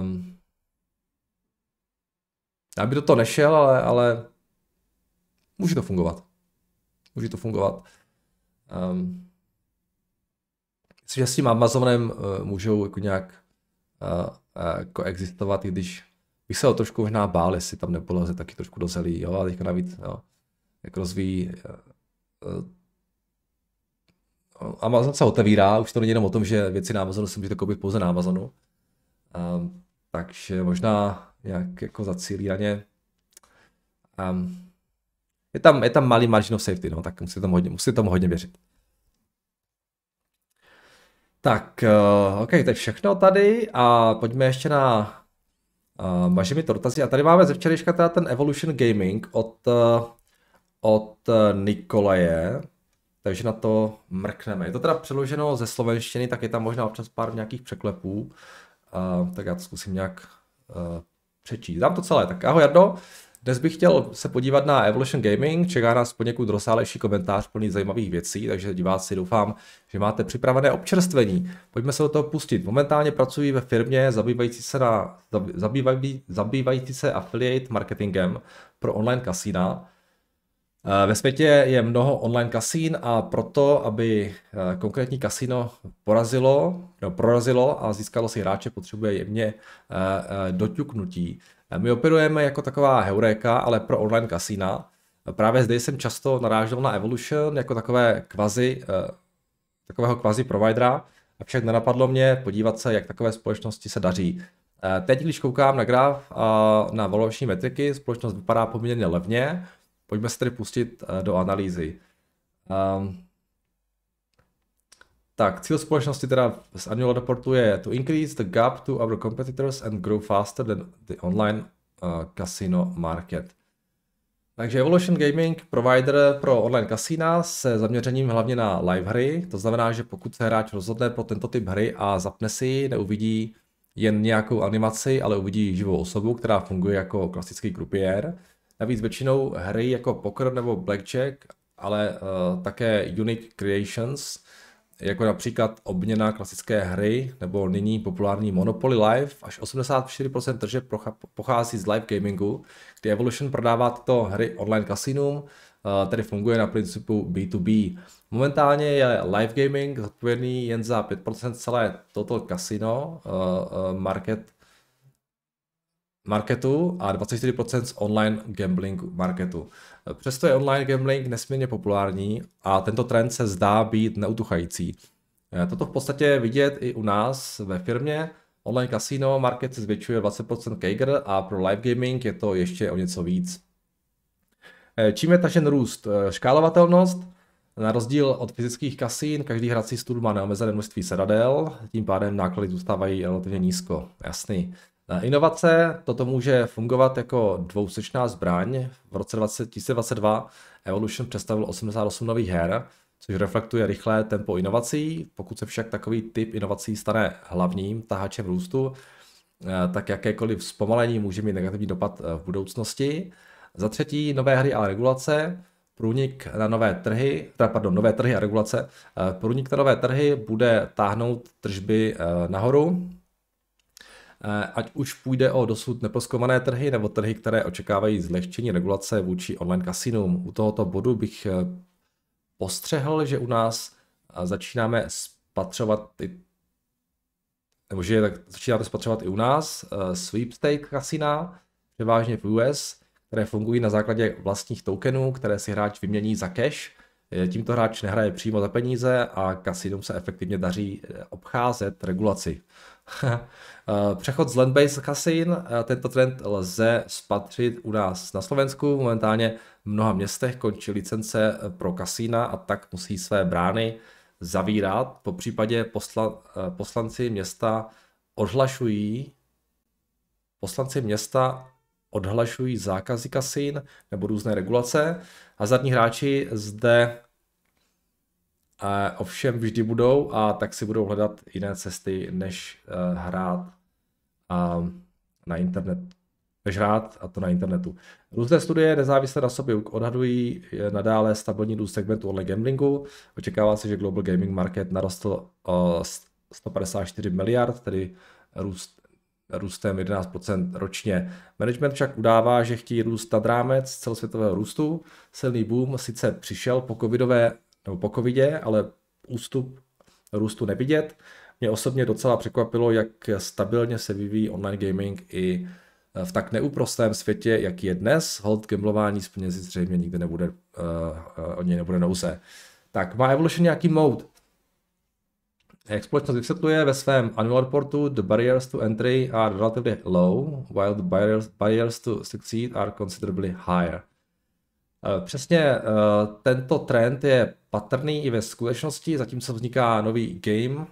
um, já by do toho nešel, ale, ale může to fungovat. Může to fungovat. Um, myslím, že s tím Amazonem uh, můžou jako nějak uh, uh, koexistovat, i když bych se o trošku možná bál, jestli tam nepoleze taky trošku do zelí, jo, a teďka navíc, jo, jak rozvíjí uh, Amazon se otevírá, už to není jenom o tom, že věci na Amazonu se můžete koupit pouze na Amazonu. Um, takže možná nějak jako zacílí na ně. Um, je tam, je tam malý margin of safety, no, tak musí tomu hodně, musí tomu hodně věřit. Tak, uh, OK, to je všechno tady a pojďme ještě na Uh, eh, mi to dotazí. A tady máme ze včerejška teda ten Evolution Gaming od, eh, od eh, Nikolaje. Takže na to mrkneme. Je to teda přeloženo ze slovenštiny, tak je tam možná občas pár nějakých překlepů. Uh, tak já to zkusím nějak uh, přečíst. Dám to celé. Tak ahoj Jardo. Dnes bych chtěl se podívat na Evolution Gaming, čeká nás poněkud rozsálejší komentář plný zajímavých věcí, takže diváci doufám, že máte připravené občerstvení. Pojďme se do toho pustit. Momentálně pracuji ve firmě zabývající se, na, zabývají, zabývající se affiliate marketingem pro online kasína. Eh, ve světě je mnoho online kasín a proto, aby eh, konkrétní kasino porazilo, no, prorazilo a získalo si hráče, potřebuje jemně eh, doťuknutí. Eh, my operujeme jako taková heuréka, ale pro online kasína. Eh, právě zde jsem často narážel na Evolution jako takové kvazi, eh, takového kvazi providera, avšak nenapadlo mě podívat se, jak takové společnosti se daří. Teď, když koukám na graf a na valuační metriky, společnost vypadá poměrně levně. Pojďme se tedy pustit do analýzy. Ehm, tak, cíl společnosti teda z annual reportu je to increase the gap to our competitors and grow faster than the online uh, casino market. Takže Evolution Gaming, provider pro online kasína se zaměřením hlavně na live hry, to znamená, že pokud se hráč rozhodne pro tento typ hry a zapne si ji, neuvidí jen nějakou animaci, ale uvidí živou osobu, která funguje jako klasický krupiér. Navíc většinou hry jako poker nebo blackjack, ale uh, také Unique Creations – jako například obměna klasické hry nebo nyní populární Monopoly Live, až 84% tržeb pochází z live gamingu, kdy Evolution prodává tyto hry online kasinům, eh, tedy funguje na principu B2B. Momentálně je live gaming zodpovědný jen za 5% celé total casino eh, eh, market marketu a 24% z online gambling marketu. Přesto je online gambling nesmírně populární a tento trend se zdá být neutuchající. Eh, toto v podstatě vidět i u nás ve firmě. Online kasino market se zvětšuje 20% CAGR a pro live gaming je to ještě o něco víc. Eh, čím je tažen růst? Eh, škálovatelnost. Na rozdíl od fyzických kasín, každý hrací stůl má neomezené množství sedadel, tím pádem náklady zůstávají relativně nízko. Jasný. Inovace, toto může fungovat jako dvousečná zbraň. V roce 2022 Evolution představil 88 nových her, což reflektuje rychlé tempo inovací. Pokud se však takový typ inovací stane hlavním tahačem růstu, eh, tak jakékoliv zpomalení může mít negativní dopad eh, v budoucnosti. Za třetí, nové hry a regulace. Průnik na nové trhy, teda pardon, nové trhy a regulace. Eh, průnik na nové trhy bude táhnout tržby nahoru, Eh, ať už půjde o dosud neproskoumané trhy nebo trhy, které očekávají zlehčení regulace vůči online kasinům. U tohoto bodu bych eh, postřehl, že u nás eh, začínáme spatřovat ty nebo že tak začínáte spatřovat i u nás, sweepstake kasina, převážně v US, které fungují na základě vlastních tokenů, které si hráč vymění za cash. Tímto hráč nehraje přímo za peníze a kasinům se efektivně daří obcházet regulaci. Eh, přechod z land-based kasin, eh, tento trend lze spatřit u nás na Slovensku. Momentálně v mnoha městech končí licence eh, pro kasína a tak musí své brány zavírat. Po případě posla, poslanci města odhlašují poslanci města odhlašují zákazy kasín nebo různé regulace. Hazardní hráči zde Ovšem vždy budou a tak si budou hledat jiné cesty, než eh, hrát na internet, než hrát a to na internetu. Různé studie nezávisle na sobě odhadují eh, nadále stabilní růst segmentu online gamblingu. Očekává se, že global gaming market narostl o 154 miliard, tedy růst růstem 11% ročně. Management však udává, že chtějí růst nad rámec celosvětového růstu. Silný boom sice přišel po covidové nebo po covidě, ale ústup růstu nevidět. Mě osobně docela překvapilo, jak stabilně se vyvíjí online gaming i v tak neúprostém světě, jak je dnes. Hold gamblování s penězi zřejmě nikdy nebude, uh, uh, od něj nebude nouze. Tak má Evolution nějaký mode? Jak společnost vysvětluje ve svém annual reportu, the barriers to entry are relatively low, while the barriers, barriers to succeed are considerably higher. Eh, přesně eh, tento trend je patrný i ve skutečnosti, zatímco vzniká nový game,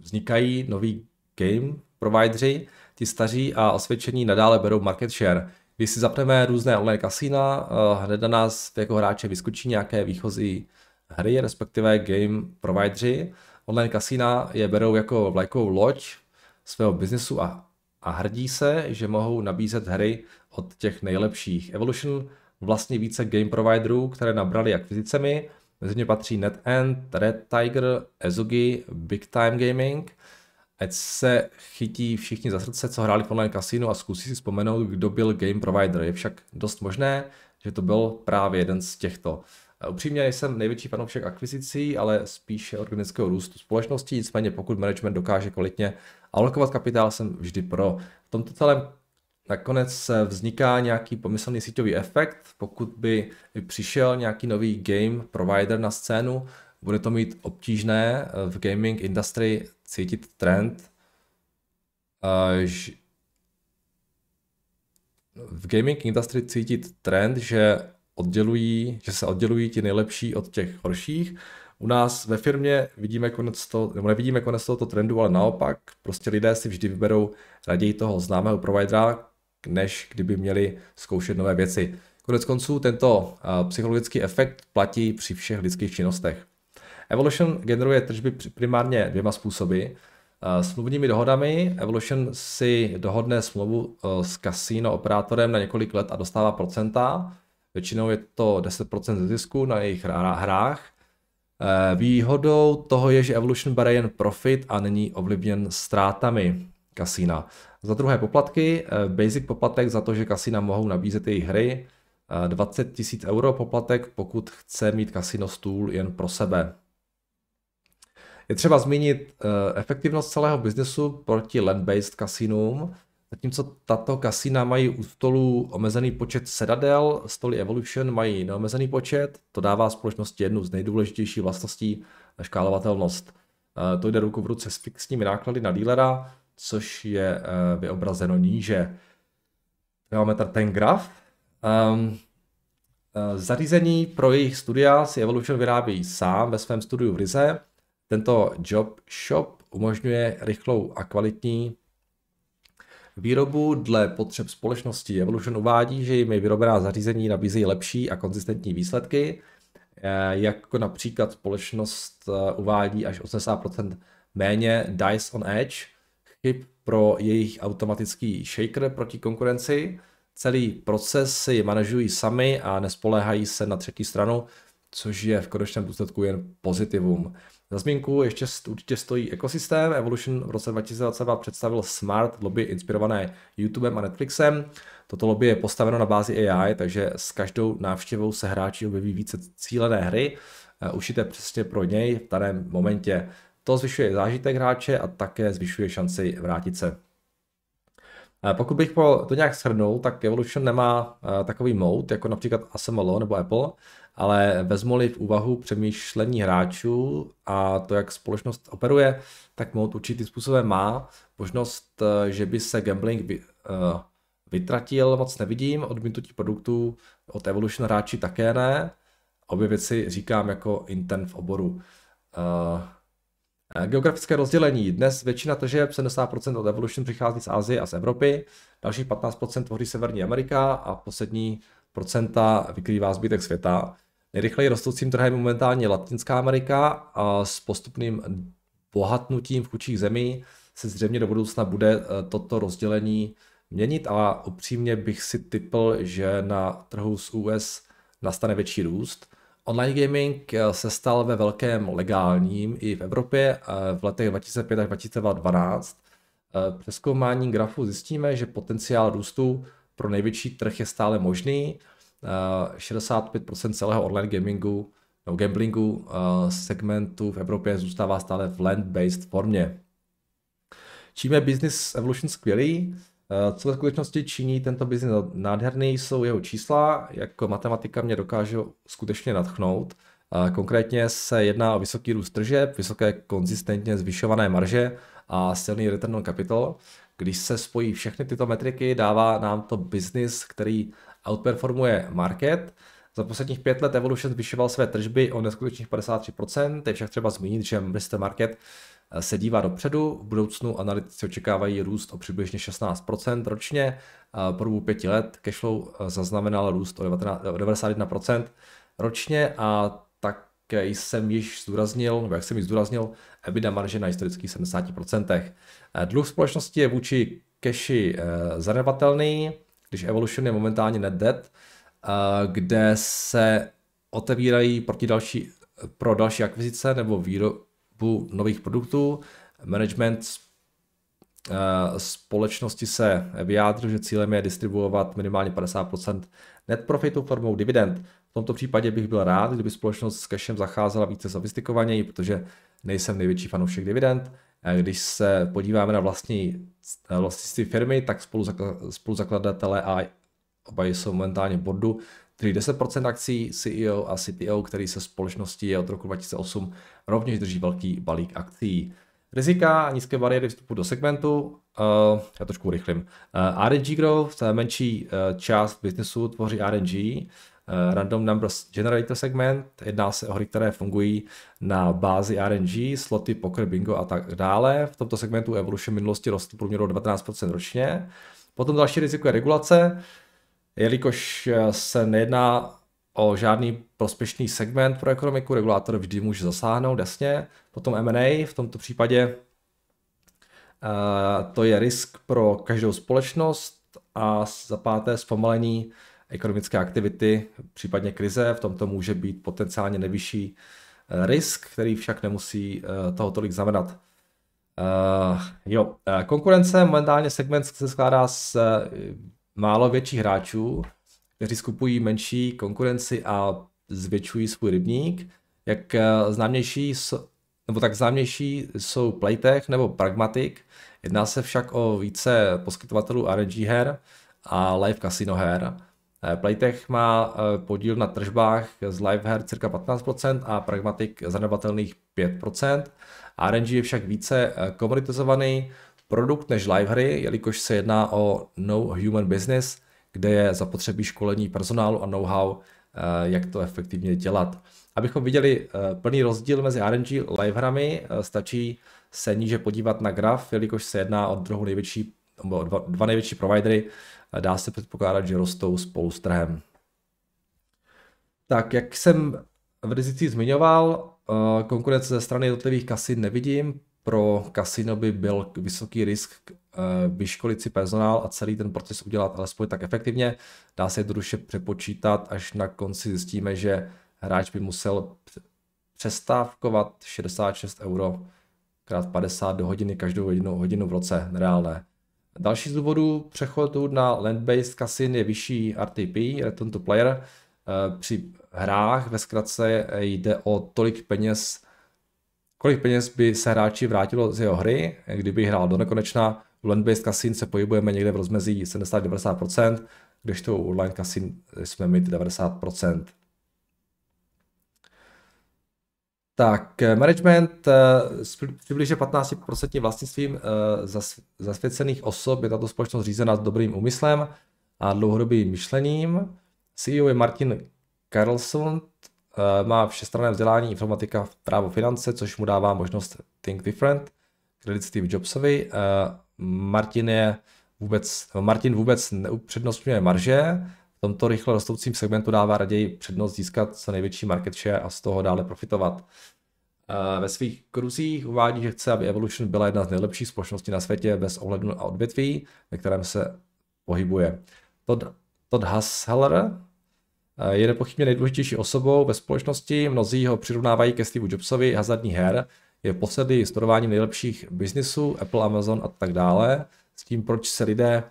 vznikají nový game provideři, ti staří a osvědčení nadále berou market share. Když si zapneme různé online kasína, eh, hned na nás jako hráče vyskočí nějaké výchozí hry, respektive game provideři. Online kasína je berou jako vlajkovou loď svého biznesu a, a hrdí se, že mohou nabízet hry od těch nejlepších. Evolution vlastně více game providerů, které nabrali akvizicemi. Mezi ně patří NetEnt, Red Tiger, Ezugi, Big Time Gaming. Ať se chytí všichni za srdce, co hráli v online kasínu a zkusí si vzpomenout, kdo byl game provider. Je však dost možné, že to byl právě jeden z těchto. E, upřímně jsem největší fanoušek akvizicí, ale spíše organického růstu společnosti, nicméně pokud management dokáže kvalitně alokovat kapitál, jsem vždy pro. V tomto celém Nakonec vzniká nějaký pomyslný síťový efekt, pokud by přišel nějaký nový game provider na scénu, bude to mít obtížné eh, v gaming industry cítit trend, v gaming industry cítit trend, že oddělují, že se oddělují ti nejlepší od těch horších. U nás ve firmě vidíme konec toho, nebo nevidíme konec tohoto trendu, ale naopak, prostě lidé si vždy vyberou raději toho známého providera, než kdyby měli zkoušet nové věci. Konec konců tento psychologický efekt platí při všech lidských činnostech. Evolution generuje tržby primárně dvěma způsoby. Smluvními dohodami Evolution si dohodne smlouvu e, s kasíno operátorem na několik let a dostává procenta. Většinou je to 10% ze zisku na jejich hrách. E, výhodou toho je, že Evolution bere jen profit a není ovlivněn ztrátami kasína. Za druhé poplatky, eh, basic poplatek za to, že kasina mohou nabízet jejich hry, 20 eh, tisíc euro poplatek, pokud chce mít kasino stůl jen pro sebe. Je třeba zmínit eh, efektivnost celého biznesu proti land-based kasinům, zatímco tato kasina mají u stolu omezený počet sedadel, stoly Evolution mají neomezený počet, to dává společnosti jednu z nejdůležitějších vlastností, škálovatelnost. To jde ruku v ruce s fixními náklady na dílera, což je eh, vyobrazeno níže. Máme tady ten graf. Um, zařízení pro jejich studia si Evolution vyrábí sám ve svém studiu v Rize. Tento job shop umožňuje rychlou a kvalitní výrobu dle potřeb společnosti. Evolution uvádí, že jimi vyrobená zařízení nabízejí lepší a konzistentní výsledky, eh, jako například společnost uvádí až 80% méně Dice on Edge, chyb pro jejich automatický shaker proti konkurenci. Celý proces si manažují sami a nespoléhají se na třetí stranu, což je v konečném důsledku jen pozitivum. Za zmínku ještě určitě stojí ekosystém. Evolution v roce 2022 představil smart lobby inspirované YouTubem a Netflixem. Toto lobby je postaveno na bázi AI, takže s každou návštěvou se hráči objeví více cílené hry, eh, ušité přesně pro něj v daném momentě. To zvyšuje zážitek hráče a také zvyšuje šanci vrátit se. Eh, pokud bych to nějak shrnul, tak Evolution nemá eh, takový mode, jako například ASML nebo Apple, ale vezmu-li v úvahu přemýšlení hráčů a to, jak společnost operuje, tak mode určitým způsobem má. Možnost, eh, že by se gambling vytratil, moc nevidím, odmítnutí produktů od Evolution hráči také ne. Obě věci říkám jako intern v oboru. Uh, Eh, geografické rozdělení. Dnes většina tržeb, 70% od Evolution přichází z Asie a z Evropy, dalších 15% tvoří Severní Amerika a poslední procenta vykrývá zbytek světa. Nejrychleji rostoucím trhem je momentálně Latinská Amerika a s postupným bohatnutím v chudších zemí se zřejmě do budoucna bude eh, toto rozdělení měnit a upřímně bych si typl, že na trhu s US nastane větší růst. Online gaming eh, se stal ve velkém legálním i v Evropě eh, v letech 2005 až 2012. Eh, Přeskoumáním grafu zjistíme, že potenciál růstu pro největší trh je stále možný. 65% celého online gamingu nebo gamblingu segmentu v Evropě zůstává stále v land-based formě. Čím je Business Evolution skvělý? Eh, co ve skutečnosti činí tento biznis nádherný, jsou jeho čísla, jako matematika mě dokáže skutečně nadchnout. Eh, konkrétně se jedná o vysoký růst tržeb, vysoké konzistentně zvyšované marže a silný return on capital. Když se spojí všechny tyto metriky, dává nám to biznis, který outperformuje market. Za posledních pět let Evolution zvyšoval své tržby o neskutečných 53%, je však třeba zmínit, že Mr. Market se dívá dopředu. V budoucnu analytici očekávají růst o přibližně 16% ročně. Po dobu pěti let cashflow e, zaznamenal růst o 91% ročně a tak jsem již zdůraznil, nebo jak jsem již zdůraznil, EBITDA marže na historických 70%. E, dluh společnosti je vůči cashi e, zanedbatelný, když Evolution je momentálně net debt, kde se otevírají proti další, pro další akvizice nebo výro, výrobu nových produktů. Management eh, společnosti se vyjádřil, že cílem je distribuovat minimálně 50% net profitu formou dividend. V tomto případě bych byl rád, kdyby společnost s cashem zacházela více sofistikovaněji, protože nejsem největší fanoušek dividend. Když se podíváme na vlastní vlastnictví firmy, tak spoluzakladatelé a oba jsou momentálně v bordu, tedy 10% akcí CEO a CTO, který se společnosti je od roku 2008, rovněž drží velký balík akcí. Rizika, nízké bariéry vstupu do segmentu, uh, já trošku urychlím. Uh, eh, RNG Growth, menší uh, část biznesu tvoří RNG, uh, Random Numbers Generator segment, jedná se o hry, které fungují na bázi RNG, sloty, poker, bingo a tak dále. V tomto segmentu Evolution minulosti rostl průměru 12% ročně. Potom další riziko je regulace, Jelikož eh, se nejedná o žádný prospěšný segment pro ekonomiku, regulátor vždy může zasáhnout, jasně. Potom M&A, v tomto případě eh, to je risk pro každou společnost a za páté zpomalení ekonomické aktivity, případně krize, v tomto může být potenciálně nejvyšší eh, risk, který však nemusí toho tolik znamenat. Uh, jo, konkurence momentálně segment se skládá z málo větších hráčů, kteří skupují menší konkurenci a zvětšují svůj rybník. Jak eh, známější, nebo tak známější jsou Playtech nebo Pragmatic. Jedná se však o více poskytovatelů RNG her a live casino her. Eh, Playtech má eh, podíl na tržbách z live her cirka 15% a Pragmatic zanedbatelných 5%. RNG je však více komoditizovaný produkt než live hry, jelikož se jedná o no human business, kde je zapotřebí školení personálu a know-how, eh, jak to efektivně dělat. Abychom viděli eh, plný rozdíl mezi RNG live hrami, eh, stačí se níže podívat na graf, jelikož se jedná o druhou největší, nebo dva největší providery, dá se předpokládat, že rostou spolu s trhem. Tak, jak jsem v rizici zmiňoval, konkurence ze strany jednotlivých kasin nevidím, pro kasino by byl vysoký risk eh, vyškolit si personál a celý ten proces udělat alespoň tak efektivně. Dá se jednoduše přepočítat, až na konci zjistíme, že hráč by musel přestávkovat 66 euro krát 50 do hodiny každou jednu hodinu v roce, reálné. Další z důvodů přechodu na land-based kasin je vyšší RTP, Return to Player. Eh, při hrách ve zkratce jde o tolik peněz, kolik peněz by se hráči vrátilo z jeho hry, kdyby hrál do nekonečna. U land-based kasin se pohybujeme někde v rozmezí 70-90%, to u online kasin jsme mít 90%. Tak, eh, management eh, s přibližně 15% vlastnictvím eh, zasvěcených osob je tato společnost řízena s dobrým úmyslem a dlouhodobým myšlením. CEO je Martin Carlson. Eh, má všestranné vzdělání informatika v právo finance, což mu dává možnost Think Different, kredit Steve Jobsovi. Eh, Martin, je vůbec, Martin vůbec neupřednostňuje marže, v tomto rychle rostoucím segmentu dává raději přednost získat co největší market share a z toho dále profitovat. Eh, ve svých kruzích uvádí, že chce, aby Evolution byla jedna z nejlepších společností na světě bez ohledu na odvětví, ve kterém se pohybuje. Todd, Todd Hassler, Eh, je nepochybně nejdůležitější osobou ve společnosti, mnozí ho přirovnávají ke Steve Jobsovi hazardní her, je posedlý studováním nejlepších biznisů, Apple, Amazon a tak dále, s tím, proč se lidé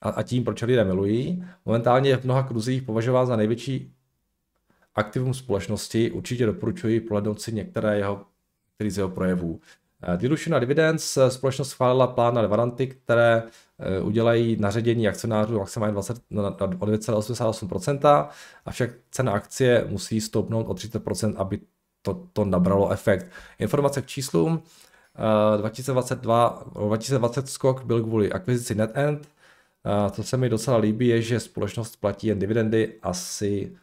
a, a tím, proč lidé milují. Momentálně je v mnoha kruzích považován za největší aktivum společnosti. Určitě doporučuji prohlédnout si některé jeho, který z jeho projevů. Eh, Dilution a Dividends eh, společnost schválila plán na varianty, které eh, udělají naředění akcionářů maximálně 20, no, na, o 2,88%, avšak cena akcie musí stoupnout o 30%, aby to, to nabralo efekt. Informace k číslům. 2022, 2020 skok byl kvůli akvizici NetEnd. Co se mi docela líbí, je, že společnost platí jen dividendy. Asi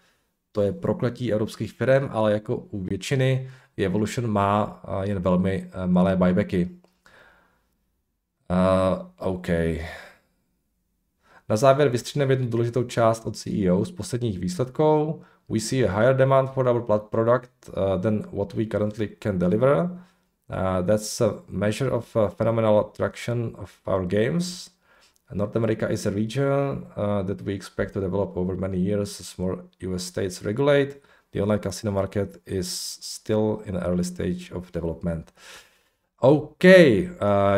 to je prokletí evropských firm, ale jako u většiny Evolution má eh, jen velmi eh, malé buybacky. Uh, OK. Na závěr vystříhneme jednu důležitou část od CEO z posledních výsledků. We see a higher demand for our product uh, than what we currently can deliver. Uh, that's a measure of a phenomenal attraction of our games. North America is a region uh, that we expect to develop over many years as more US states regulate. The online casino market is still in early stage of development. OK, eh,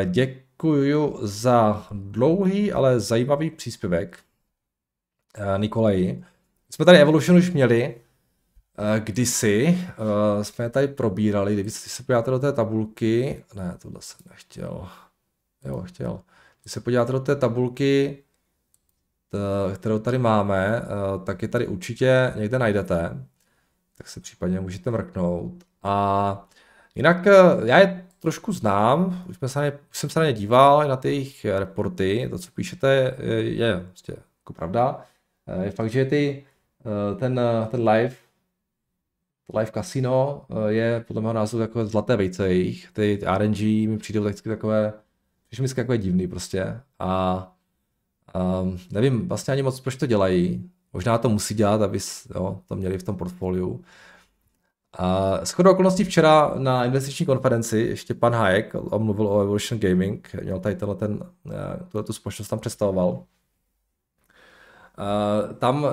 děkuji za dlouhý, ale zajímavý příspěvek, eh, Nikolaji. Jsme tady Evolution už měli, eh, kdysi uh, jsme tady probírali, kdyby se podíváte do té tabulky, ne, tohle jsem nechtěl, jo, chtěl. Když se podíváte do té tabulky, kterou tady máme, tak je tady určitě někde najdete tak se případně můžete mrknout. A jinak eh, já je trošku znám, už, jsme se na ně, už jsem se na ně díval, na ty jejich reporty, to, co píšete, eh, je prostě jako pravda. Eh, je fakt, že ty, ten, ten live to live casino je podle mého názoru jako zlaté vejce jejich. Ty, ty RNG mi přijdou vždycky takové, že mi takové divný prostě. A a ehm, nevím vlastně ani moc, proč to dělají. Možná to musí dělat, aby jo, to měli v tom portfoliu. A shodou okolností včera na investiční konferenci ještě pan Hayek mluvil o Evolution Gaming, měl tady tenhle ten, eh, tuhle tu společnost tam představoval. Eh, tam,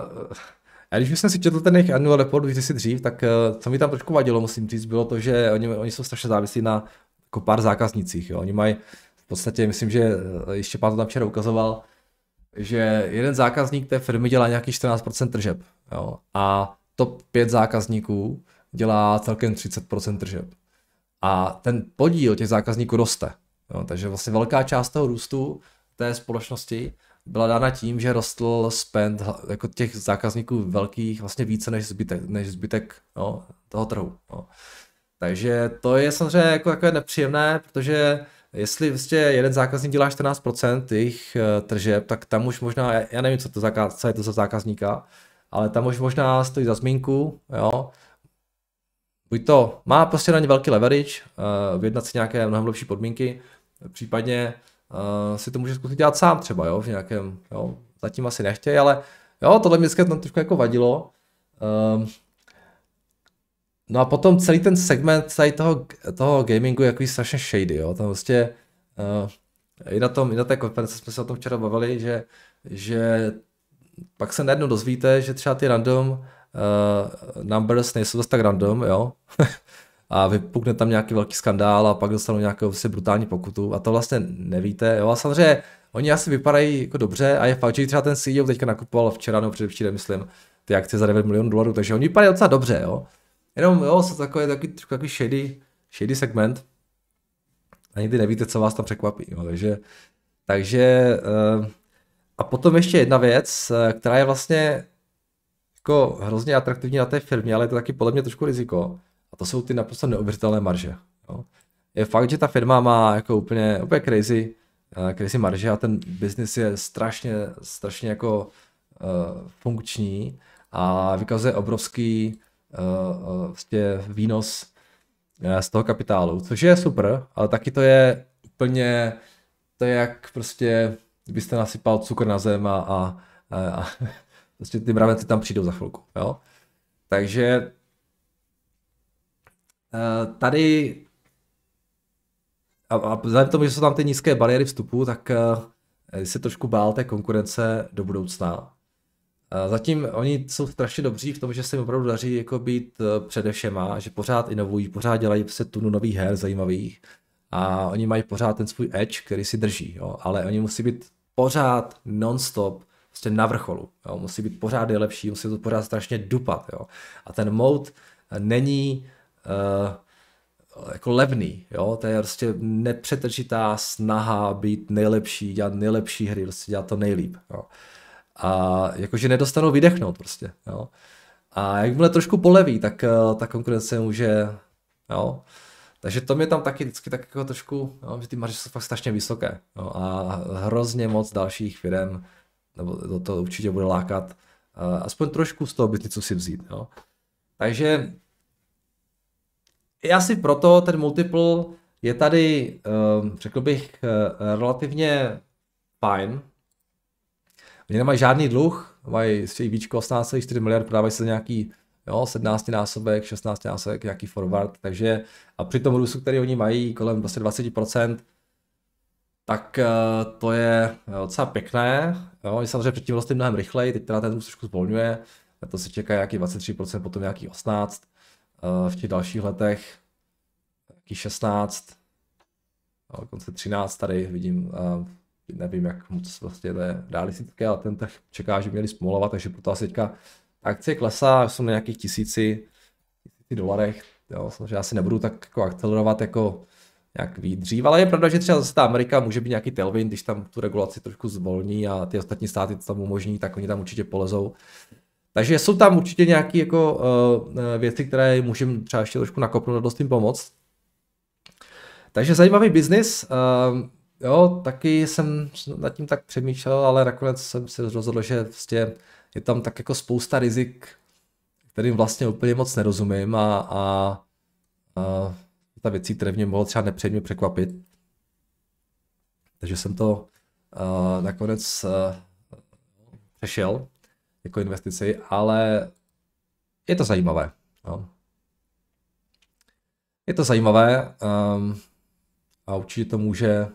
já když jsem si četl ten jejich annual report už si dřív, tak eh, co mi tam trošku vadilo, musím říct, bylo to, že oni, oni jsou strašně závislí na jako pár zákaznicích. Jo. Oni mají v podstatě, myslím, že ještě pan to tam včera ukazoval, že jeden zákazník té firmy dělá nějaký 14% tržeb. Jo? A top 5 zákazníků dělá celkem 30% tržeb. A ten podíl těch zákazníků roste. Jo? Takže vlastně velká část toho růstu té společnosti byla dána tím, že rostl spend jako těch zákazníků velkých vlastně více než zbytek, než zbytek no, toho trhu. No. Takže to je samozřejmě jako, jako nepříjemné, protože Jestli vlastně jeden zákazník dělá 14% jejich eh, tržeb, tak tam už možná, já nevím, co, to zákaz, co je to za zákazníka, ale tam už možná stojí za zmínku, jo. Buď to má prostě na ně velký leverage, eh, vyjednat si nějaké mnohem lepší podmínky, případně eh, si to může zkusit dělat sám třeba, jo, v nějakém, jo, zatím asi nechtějí, ale jo, tohle mě dneska tam trošku jako vadilo, ehm, No a potom celý ten segment tady toho, toho gamingu je jako strašně shady, jo. Tam vlastně uh, i na tom, i na té konferenci jsme se o tom včera bavili, že, že pak se najednou dozvíte, že třeba ty random uh, numbers nejsou dost tak random, jo. a vypukne tam nějaký velký skandál a pak dostanou nějakou vlastně brutální pokutu a to vlastně nevíte, jo. A samozřejmě oni asi vypadají jako dobře a je fakt, že třeba ten CEO teďka nakupoval včera nebo předevčírem, myslím, ty akcie za 9 milionů dolarů, takže oni vypadají docela dobře, jo Jenom, jo, jsou takové, takový, takový shady, shady segment. A nikdy nevíte, co vás tam překvapí. Jo. Takže, takže eh, a potom ještě jedna věc, eh, která je vlastně jako hrozně atraktivní na té firmě, ale je to taky podle mě trošku riziko. A to jsou ty naprosto neuvěřitelné marže. Jo. Je fakt, že ta firma má jako úplně, úplně crazy, eh, crazy marže a ten biznis je strašně, strašně jako uh, funkční a vykazuje obrovský uh, vlastně výnos eh, z toho kapitálu, což je super, ale taky to je úplně, to je jak prostě, byste nasypal cukr na zem a, a, a prostě ty mravenci tam přijdou za chvilku, jo. Takže eh, tady a, a vzhledem k tomu, že jsou tam ty nízké bariéry vstupu, tak eh, se trošku bál té konkurence do budoucna. Zatím oni jsou strašně dobří v tom, že se jim opravdu daří jako být eh, především, že pořád inovují, pořád dělají se tunu nových her zajímavých a oni mají pořád ten svůj edge, který si drží, jo. ale oni musí být pořád non-stop prostě na vrcholu, jo. musí být pořád nejlepší, musí to pořád strašně dupat. Jo. A ten mode eh, není uh, jako levný, jo, to je prostě nepřetržitá snaha být nejlepší, dělat nejlepší hry, prostě dělat to nejlíp, jo a jakože nedostanou vydechnout prostě, jo. A jakmile trošku poleví, tak eh, ta konkurence může, jo. Takže to mě tam taky vždycky tak jako trošku, jo, že ty marže jsou fakt strašně vysoké jo, a hrozně moc dalších firm, nebo to, to určitě bude lákat, eh, aspoň trošku z toho biznisu si vzít. Jo. Takže já si proto ten multiple je tady, eh, řekl bych, relativně fajn, Oni nemají žádný dluh, mají střední výčko 18,4 miliard, prodávají se za nějaký jo, 17 násobek, 16 násobek, nějaký forward, takže a při tom růstu, který oni mají kolem prostě 20%, tak eh, to je docela pěkné. Jo, oni samozřejmě předtím vlastně mnohem rychleji, teď teda ten růst trošku zvolňuje, to se čeká nějaký 23%, potom nějaký 18, eh, v těch dalších letech nějaký 16, dokonce 13 tady vidím eh, nevím, jak moc vlastně to je realistické, ale ten tak čeká, že měli smolovat, takže proto asi teďka akcie klesá, jsou na nějakých tisíci, tisíci dolarech, jo, že asi nebudu tak jako akcelerovat jako nějak výdřív, ale je pravda, že třeba zase ta Amerika může být nějaký tailwind, když tam tu regulaci trošku zvolní a ty ostatní státy to tam umožní, tak oni tam určitě polezou. Takže jsou tam určitě nějaké jako, uh, věci, které můžeme třeba ještě trošku nakopnout a dost jim pomoct. Takže zajímavý biznis. Uh, jo, taky jsem nad tím tak přemýšlel, ale nakonec jsem se rozhodl, že vlastně je tam tak jako spousta rizik, kterým vlastně úplně moc nerozumím a, a, a ta věcí, které mě mohlo třeba nepřejmě překvapit. Takže jsem to uh, nakonec uh, přešel jako investici, ale je to zajímavé. Jo. Je to zajímavé um, a určitě to může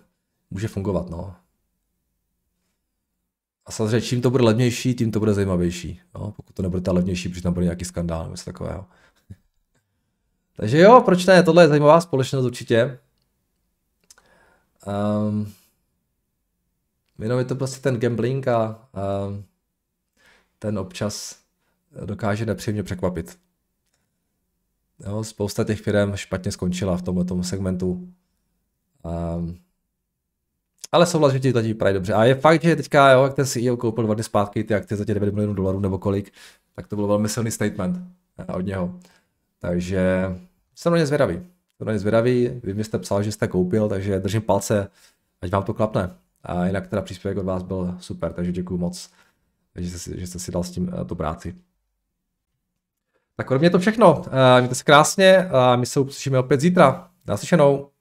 může fungovat, no. A samozřejmě, čím to bude levnější, tím to bude zajímavější. No, pokud to nebude ta levnější, protože tam bude nějaký skandál nebo něco takového. Takže jo, proč ne? Tohle je zajímavá společnost určitě. Um, jenom je to prostě ten gambling a um, ten občas dokáže nepříjemně překvapit. Jo, spousta těch firm špatně skončila v tomto segmentu. Um, ale souhlas, že ti to vypadají dobře. A je fakt, že teďka, jo, jak ten CEO koupil dva dny zpátky ty akcie za těch 9 milionů dolarů nebo kolik, tak to byl velmi silný statement eh, od něho. Takže jsem na ně zvědavý. Jsem na ně zvědavý, vy mi jste psal, že jste koupil, takže držím palce, ať vám to klapne. A jinak teda příspěvek od vás byl super, takže děkuji moc, že jste, si, že jste si dal s tím eh, tu práci. Tak pro mě je to všechno. Eh, mějte se krásně a my se uslyšíme opět zítra. Naslyšenou.